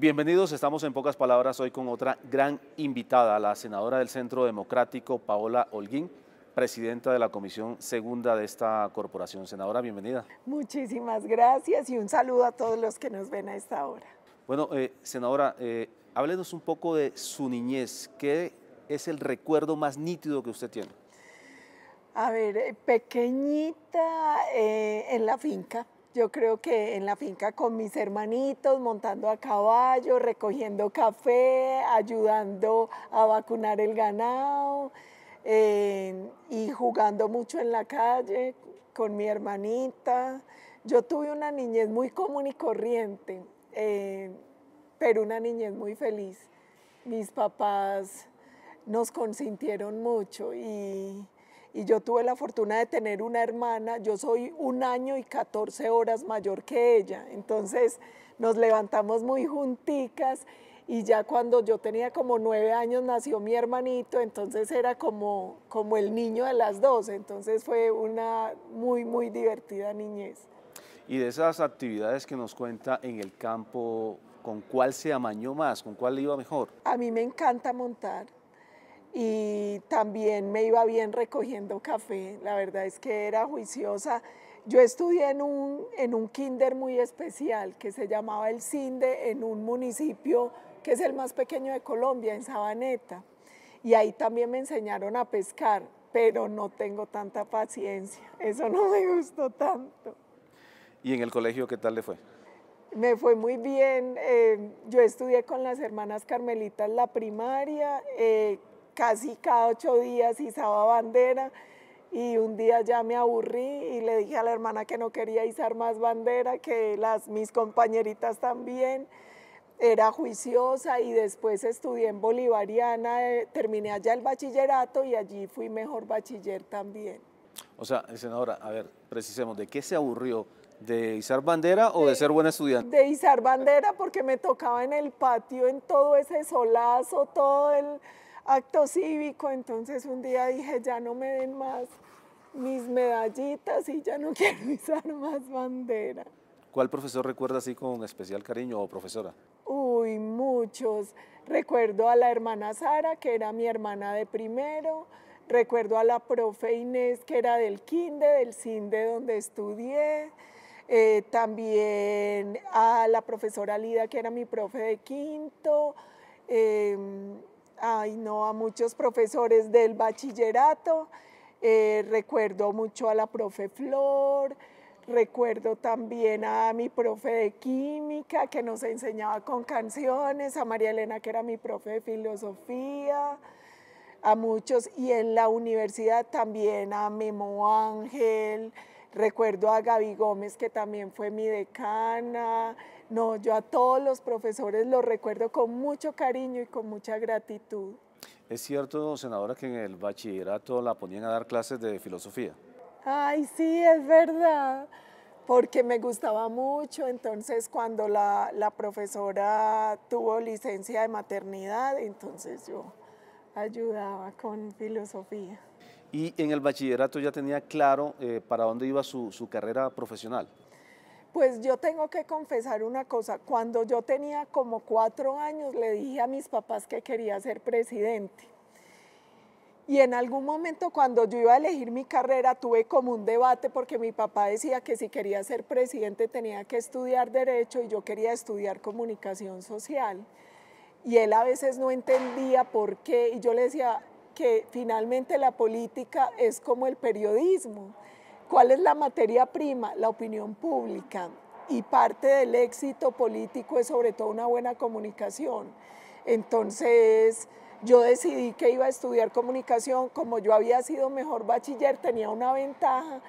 Bienvenidos, estamos en pocas palabras hoy con otra gran invitada, la senadora del Centro Democrático, Paola Holguín, presidenta de la Comisión Segunda de esta corporación. Senadora, bienvenida. Muchísimas gracias y un saludo a todos los que nos ven a esta hora. Bueno, eh, senadora, eh, háblenos un poco de su niñez. ¿Qué es el recuerdo más nítido que usted tiene? A ver, eh, pequeñita en la finca, yo creo que en la finca con mis hermanitos, montando a caballo, recogiendo café, ayudando a vacunar el ganado eh, y jugando mucho en la calle con mi hermanita. Yo tuve una niñez muy común y corriente, eh, pero una niñez muy feliz. Mis papás nos consintieron mucho y y yo tuve la fortuna de tener una hermana, yo soy un año y 14 horas mayor que ella, entonces nos levantamos muy junticas y ya cuando yo tenía como nueve años nació mi hermanito, entonces era como, como el niño de las dos, entonces fue una muy, muy divertida niñez. Y de esas actividades que nos cuenta en el campo, ¿con cuál se amañó más? ¿Con cuál iba mejor? A mí me encanta montar, y también me iba bien recogiendo café. La verdad es que era juiciosa. Yo estudié en un, en un kinder muy especial que se llamaba el Cinde en un municipio que es el más pequeño de Colombia, en Sabaneta. Y ahí también me enseñaron a pescar, pero no tengo tanta paciencia. Eso no me gustó tanto. ¿Y en el colegio qué tal le fue? Me fue muy bien. Eh, yo estudié con las hermanas Carmelitas la primaria. Eh, casi cada ocho días izaba bandera y un día ya me aburrí y le dije a la hermana que no quería izar más bandera, que las, mis compañeritas también. Era juiciosa y después estudié en Bolivariana, eh, terminé allá el bachillerato y allí fui mejor bachiller también. O sea, senadora, a ver, precisemos, ¿de qué se aburrió? ¿De izar bandera o de, de, ser buena estudiante? De izar bandera porque me tocaba en el patio, en todo ese solazo, todo el acto cívico, entonces un día dije, ya no me den más mis medallitas y ya no quiero usar más bandera. ¿Cuál profesor recuerda así con especial cariño o profesora? Uy, muchos. Recuerdo a la hermana Sara, que era mi hermana de primero. Recuerdo a la profe Inés, que era del Kinde, del Cinde donde estudié. Eh, también a la profesora Lida, que era mi profe de quinto. Em, ay no, a muchos profesores del bachillerato, eh, recuerdo mucho a la profe Flor, recuerdo también a mi profe de química que nos enseñaba con canciones, a María Elena que era mi profe de filosofía, a muchos, y en la universidad también a Memo Ángel, Recuerdo a Gaby Gómez, que también fue mi decana. No, yo a todos los profesores los recuerdo con mucho cariño y con mucha gratitud. ¿Es cierto, senadora, que en el bachillerato la ponían a dar clases de filosofía? Ay, sí, es verdad, porque me gustaba mucho. Entonces, cuando la, la profesora tuvo licencia de maternidad, entonces yo ayudaba con filosofía y en el bachillerato ya tenía claro eh, para dónde iba su, su carrera profesional. Pues yo tengo que confesar una cosa, cuando yo tenía como cuatro años le dije a mis papás que quería ser presidente. Y en algún momento cuando yo iba a elegir mi carrera tuve como un debate porque mi papá decía que si quería ser presidente tenía que estudiar derecho y yo quería estudiar comunicación social. Y él a veces no entendía por qué y yo le decía, que finalmente la política es como el periodismo. ¿Cuál es la materia prima? La opinión pública. Y parte del éxito político es sobre todo una buena comunicación. Entonces, yo decidí que iba a estudiar comunicación. Como yo había sido mejor bachiller, tenía una ventaja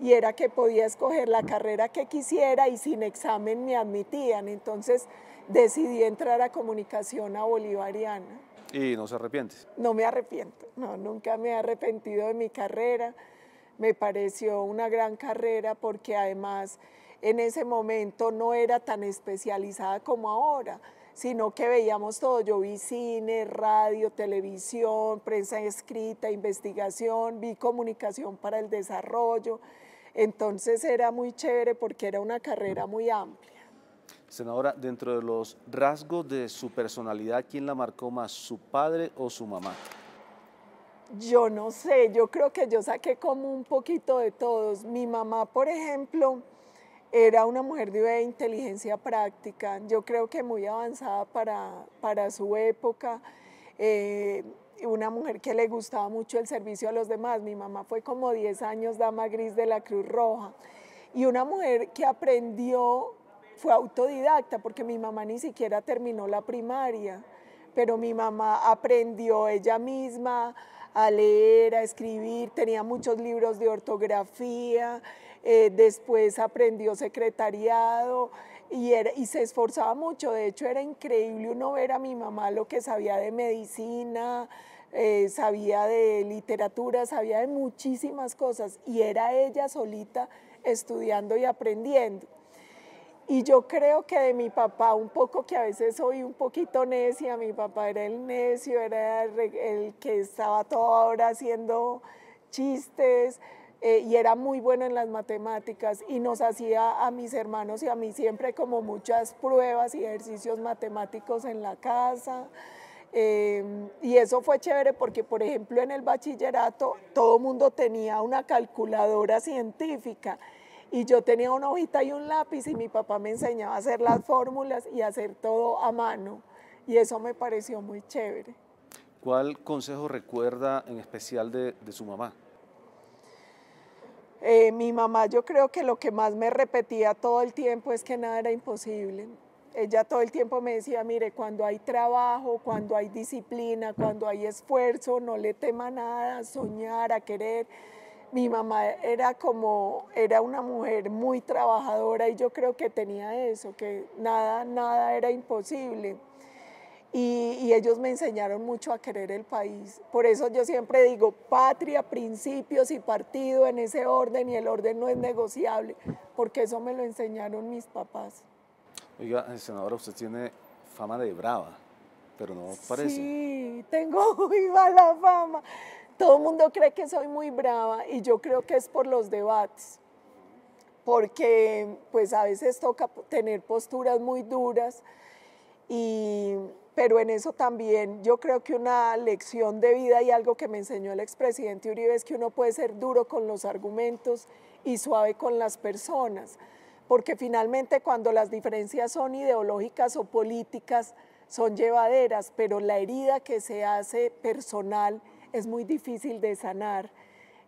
y era que podía escoger la carrera que quisiera y sin examen me admitían. Entonces decidí entrar a comunicación a bolivariana. ¿Y no se arrepientes? No me arrepiento, no, nunca me he arrepentido de mi carrera. Me pareció una gran carrera porque además en ese momento no era tan especializada como ahora, sino que veíamos todo. Yo vi cine, radio, televisión, prensa escrita, investigación, vi comunicación para el desarrollo. Entonces era muy chévere porque era una carrera muy amplia. Senadora, dentro de los rasgos de su personalidad, ¿quién la marcó más, su padre o su mamá? Yo no sé, yo creo que yo saqué como un poquito de todos. Mi mamá, por ejemplo, era una mujer de inteligencia práctica, yo creo que muy avanzada para, para su época, eh, una mujer que le gustaba mucho el servicio a los demás. Mi mamá fue como 10 años dama gris de la Cruz Roja y una mujer que aprendió fue autodidacta porque mi mamá ni siquiera terminó la primaria, pero mi mamá aprendió ella misma a leer, a escribir, tenía muchos libros de ortografía, eh, después aprendió secretariado y, se esforzaba mucho, de hecho era increíble uno ver a mi mamá lo que sabía de medicina, eh, sabía de literatura, sabía de muchísimas cosas y era ella solita estudiando y aprendiendo. Y yo creo que de mi papá, un poco que a veces soy un poquito necia, mi papá era el necio, era el que estaba toda hora haciendo chistes eh, y era muy bueno en las matemáticas y nos hacía a mis hermanos y a mí siempre como muchas pruebas y ejercicios matemáticos en la casa. Em, y eso fue chévere porque, por ejemplo, en el bachillerato todo mundo tenía una calculadora científica y yo tenía una hojita y un lápiz y mi papá me enseñaba a hacer las fórmulas y hacer todo a mano. Y eso me pareció muy chévere. ¿Cuál consejo recuerda en especial de, su mamá? Eh, mi mamá yo creo que lo que más me repetía todo el tiempo es que nada era imposible. Ella todo el tiempo me decía, mire, cuando hay trabajo, cuando hay disciplina, cuando hay esfuerzo, no le tema nada, soñar, a querer mi mamá era como, era una mujer muy trabajadora y yo creo que tenía eso, que nada, nada era imposible. Y, y, ellos me enseñaron mucho a querer el país. Por eso yo siempre digo, patria, principios y partido en ese orden y el orden no es negociable, porque eso me lo enseñaron mis papás. Oiga, senadora, usted tiene fama de brava, pero no parece. Sí, tengo muy mala fama. Todo el mundo cree que soy muy brava y yo creo que es por los debates, porque pues a veces toca tener posturas muy duras, y, pero en eso también yo creo que una lección de vida y algo que me enseñó el expresidente Uribe es que uno puede ser duro con los argumentos y suave con las personas, porque finalmente cuando las diferencias son ideológicas o políticas, son llevaderas, pero la herida que se hace personal es muy difícil de sanar.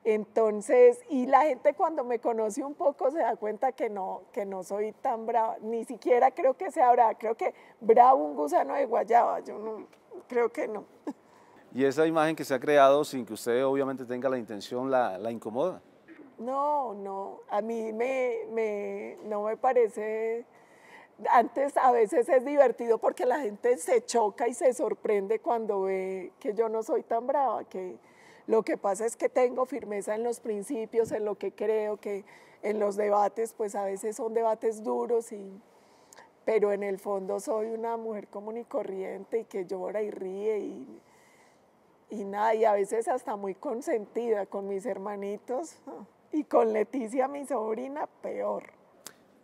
Entonces, y la gente cuando me conoce un poco se da cuenta que no, que no soy tan brava, ni siquiera creo que sea brava, creo que bravo un gusano de guayaba, yo no, creo que no. ¿Y esa imagen que se ha creado sin que usted obviamente tenga la intención la, incomoda? No, no, a mí me, me, no me parece antes a veces es divertido porque la gente se choca y se sorprende cuando ve que yo no soy tan brava, que lo que pasa es que tengo firmeza en los principios, en lo que creo, que en los debates, pues a veces son debates duros, y, pero en el fondo soy una mujer común y corriente y que llora y ríe y, y nada, y a veces hasta muy consentida con mis hermanitos ah, y con Leticia, mi sobrina, peor.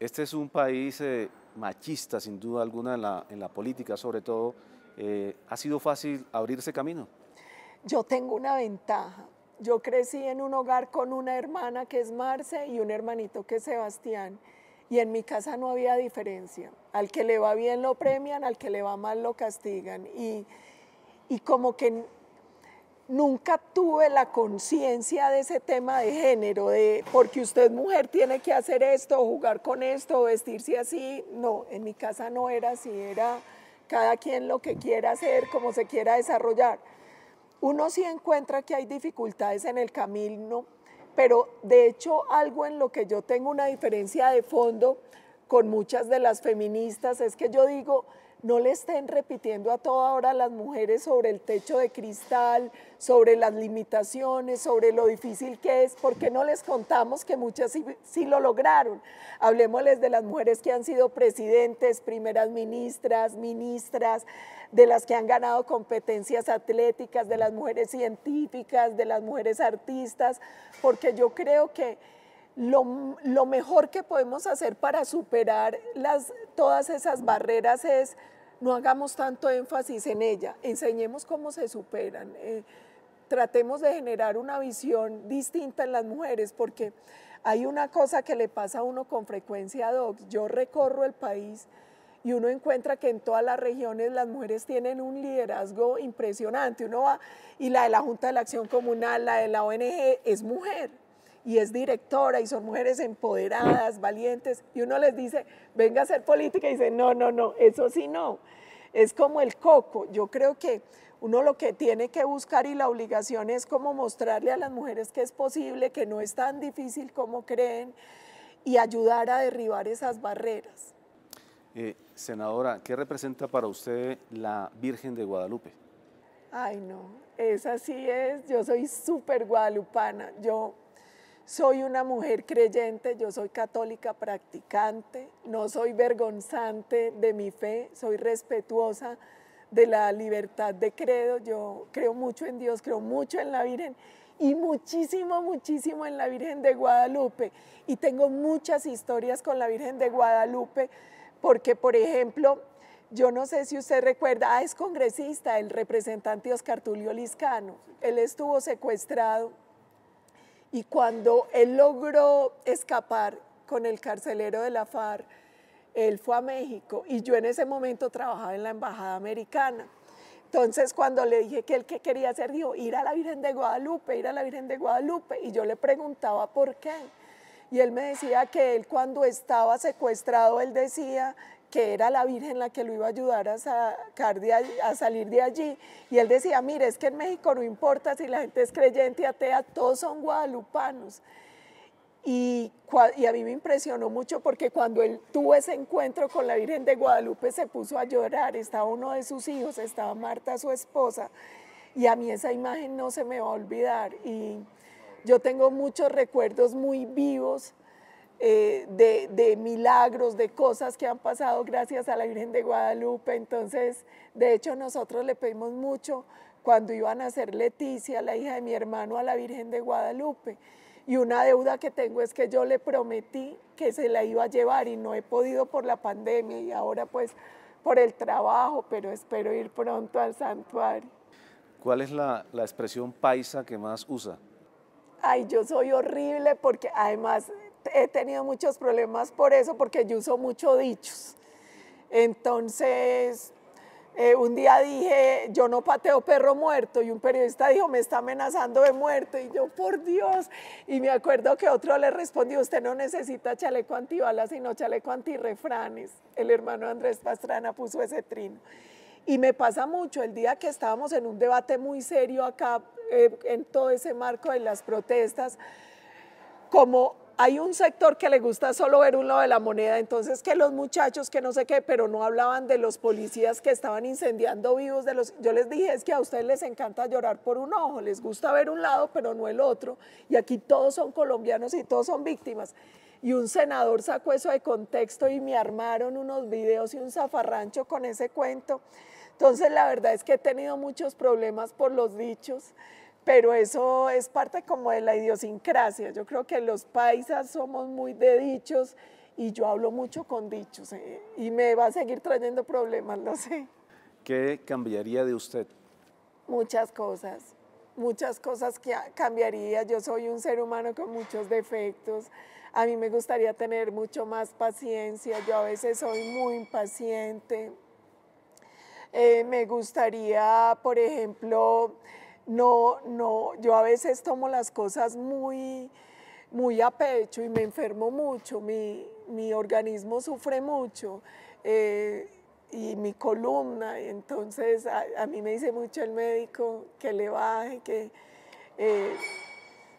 Este es un país... Eh, machista, sin duda alguna, en la, política sobre todo, eh, ¿ha sido fácil abrirse camino? Yo tengo una ventaja. Yo crecí en un hogar con una hermana que es Marce y un hermanito que es Sebastián. Y en mi casa no había diferencia. Al que le va bien lo premian, al que le va mal lo castigan. Y, y como que nunca tuve la conciencia de ese tema de género, de porque usted mujer tiene que hacer esto, jugar con esto, vestirse así. No, en mi casa no era así, era cada quien lo que quiera hacer, como se quiera desarrollar. Uno sí encuentra que hay dificultades en el camino, pero de hecho algo en lo que yo tengo una diferencia de fondo con muchas de las feministas es que yo digo, no le estén repitiendo a toda hora las mujeres sobre el techo de cristal, sobre las limitaciones, sobre lo difícil que es, porque no les contamos que muchas sí, sí lo lograron. Hablemosles de las mujeres que han sido presidentes, primeras ministras, ministras, de las que han ganado competencias atléticas, de las mujeres científicas, de las mujeres artistas, porque yo creo que lo, mejor que podemos hacer para superar todas esas barreras es no hagamos tanto énfasis en ella, enseñemos cómo se superan, eh, tratemos de generar una visión distinta en las mujeres, porque hay una cosa que le pasa a uno con frecuencia, yo recorro el país y uno encuentra que en todas las regiones las mujeres tienen un liderazgo impresionante, uno va y la de la Junta de la Acción Comunal, la de la ONG es mujer y es directora y son mujeres empoderadas, valientes, y uno les dice, venga a hacer política, y dice, no, no, no, eso sí no. Es como el coco. Yo creo que uno lo que tiene que buscar y la obligación es como mostrarle a las mujeres que es posible, que no es tan difícil como creen, y ayudar a derribar esas barreras. Eh, senadora, ¿qué representa para usted la Virgen de Guadalupe? Ay, no, es así es, yo soy súper guadalupana, yo soy una mujer creyente, yo soy católica practicante, no soy vergonzante de mi fe, soy respetuosa de la libertad de credo, yo creo mucho en Dios, creo mucho en la Virgen y muchísimo, muchísimo en la Virgen de Guadalupe. Y tengo muchas historias con la Virgen de Guadalupe, porque, por ejemplo, yo no sé si usted recuerda, ah, es congresista el representante Oscar Tulio Liscano. Él estuvo secuestrado y cuando él logró escapar con el carcelero de la FARC, él fue a México y yo en ese momento trabajaba en la Embajada Americana. Entonces cuando le dije que él qué quería hacer, dijo, ir a la Virgen de Guadalupe, ir a la Virgen de Guadalupe. Y yo le preguntaba por qué. Y él me decía que él cuando estaba secuestrado, él decía que era la Virgen la que lo iba a ayudar a, salir de allí. Y él decía, mire, es que en México no importa si la gente es creyente, o atea, todos son guadalupanos. Y, y, a mí me impresionó mucho porque cuando él tuvo ese encuentro con la Virgen de Guadalupe se puso a llorar, estaba uno de sus hijos, estaba Marta, su esposa, y a mí esa imagen no se me va a olvidar. Y yo tengo muchos recuerdos muy vivos eh, de, milagros, de cosas que han pasado gracias a la Virgen de Guadalupe. Entonces, de hecho, nosotros le pedimos mucho cuando iban a hacer Leticia, la hija de mi hermano, a la Virgen de Guadalupe. Y una deuda que tengo es que yo le prometí que se la iba a llevar y no he podido por la pandemia y ahora pues por el trabajo, pero espero ir pronto al santuario. ¿Cuál es la, la expresión paisa que más usa? Ay, yo soy horrible porque además he tenido muchos problemas por eso, porque yo uso mucho dichos. Entonces, eh, un día dije, yo no pateo perro muerto, y un periodista dijo, me está amenazando de muerto y yo, por Dios, y me acuerdo que otro le respondió, usted no necesita chaleco antibalas, sino chaleco antirrefranes. El hermano Andrés Pastrana puso ese trino. Y me pasa mucho el día que estábamos en un debate muy serio acá, eh, en todo ese marco de las protestas, como hay un sector que le gusta solo ver un lado de la moneda, entonces que los muchachos que no sé qué, pero no hablaban de los policías que estaban incendiando vivos, de los, yo les dije, es que a ustedes les encanta llorar por un ojo, les gusta ver un lado, pero no el otro, y aquí todos son colombianos y todos son víctimas. Y un senador sacó eso de contexto y me armaron unos videos y un zafarrancho con ese cuento. Entonces la verdad es que he tenido muchos problemas por los dichos pero eso es parte como de la idiosincrasia. Yo creo que los paisas somos muy de dichos y yo hablo mucho con dichos eh, y me va a seguir trayendo problemas, no sé. ¿Qué cambiaría de usted? Muchas cosas, muchas cosas que cambiaría. Yo soy un ser humano con muchos defectos. A mí me gustaría tener mucho más paciencia. Yo a veces soy muy impaciente. Eh, me gustaría, por ejemplo, no, no, yo a veces tomo las cosas muy, muy a pecho y me enfermo mucho, mi, organismo sufre mucho eh, y mi columna, entonces a, mí me dice mucho el médico que le baje, que, eh,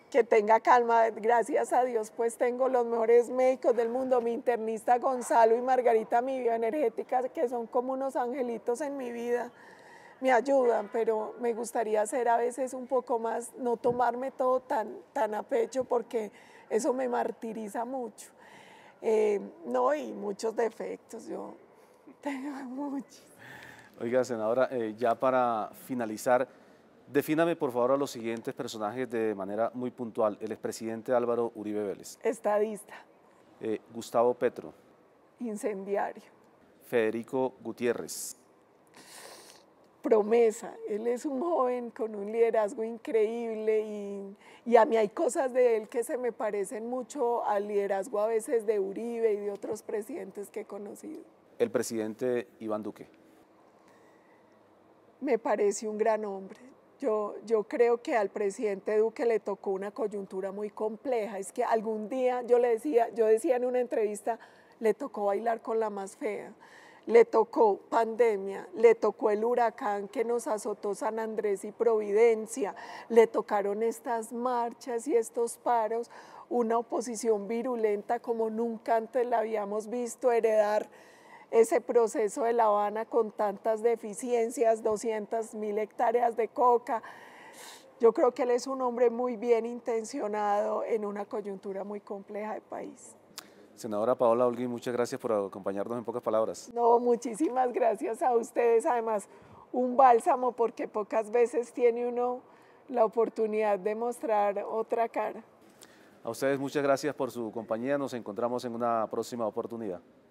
que tenga calma, gracias a Dios pues tengo los mejores médicos del mundo, mi internista Gonzalo y Margarita, mi bioenergética, que son como unos angelitos en mi vida me ayudan, pero me gustaría hacer a veces un poco más, no tomarme todo tan, tan a pecho porque eso me martiriza mucho. Eh, no, y muchos defectos, yo tengo muchos. Oiga, senadora, eh, ya para finalizar, defíname por favor a los siguientes personajes de manera muy puntual. El expresidente Álvaro Uribe Vélez. Estadista. Eh, Gustavo Petro. Incendiario. Federico Gutiérrez promesa. Él es un joven con un liderazgo increíble y, a mí hay cosas de él que se me parecen mucho al liderazgo a veces de Uribe y de otros presidentes que he conocido. El presidente Iván Duque. Me parece un gran hombre. Yo, yo creo que al presidente Duque le tocó una coyuntura muy compleja. Es que algún día yo le decía, yo decía en una entrevista, le tocó bailar con la más fea le tocó pandemia, le tocó el huracán que nos azotó San Andrés y Providencia, le tocaron estas marchas y estos paros, una oposición virulenta como nunca antes la habíamos visto heredar ese proceso de La Habana con tantas deficiencias, 200 mil hectáreas de coca. Yo creo que él es un hombre muy bien intencionado en una coyuntura muy compleja de país. Senadora Paola Holguín, muchas gracias por acompañarnos en pocas palabras. No, muchísimas gracias a ustedes. Además, un bálsamo porque pocas veces tiene uno la oportunidad de mostrar otra cara. A ustedes muchas gracias por su compañía. Nos encontramos en una próxima oportunidad.